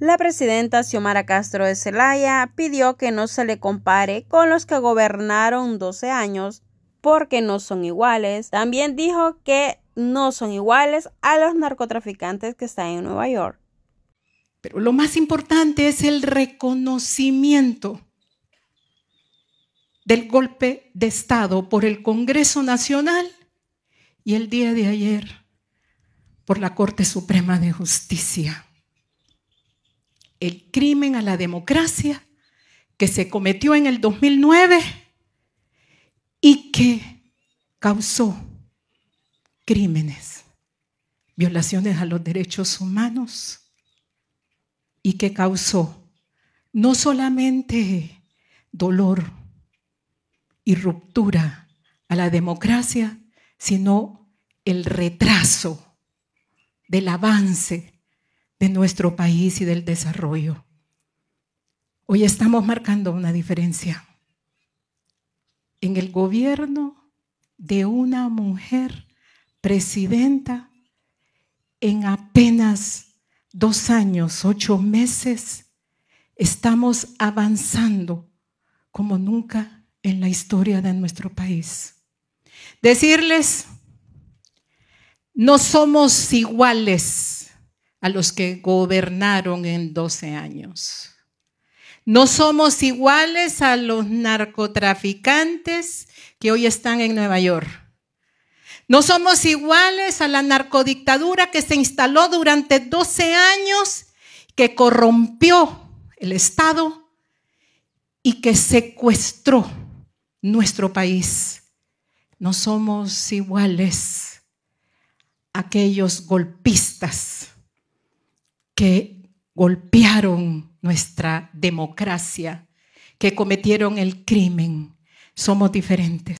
La presidenta Xiomara Castro de Celaya pidió que no se le compare con los que gobernaron 12 años porque no son iguales. También dijo que no son iguales a los narcotraficantes que están en Nueva York. Pero lo más importante es el reconocimiento del golpe de Estado por el Congreso Nacional y el día de ayer por la Corte Suprema de Justicia el crimen a la democracia que se cometió en el 2009 y que causó crímenes, violaciones a los derechos humanos y que causó no solamente dolor y ruptura a la democracia, sino el retraso del avance de nuestro país y del desarrollo. Hoy estamos marcando una diferencia en el gobierno de una mujer presidenta en apenas dos años, ocho meses, estamos avanzando como nunca en la historia de nuestro país. Decirles, no somos iguales a los que gobernaron en 12 años. No somos iguales a los narcotraficantes que hoy están en Nueva York. No somos iguales a la narcodictadura que se instaló durante 12 años, que corrompió el Estado y que secuestró nuestro país. No somos iguales a aquellos golpistas que golpearon nuestra democracia, que cometieron el crimen. Somos diferentes.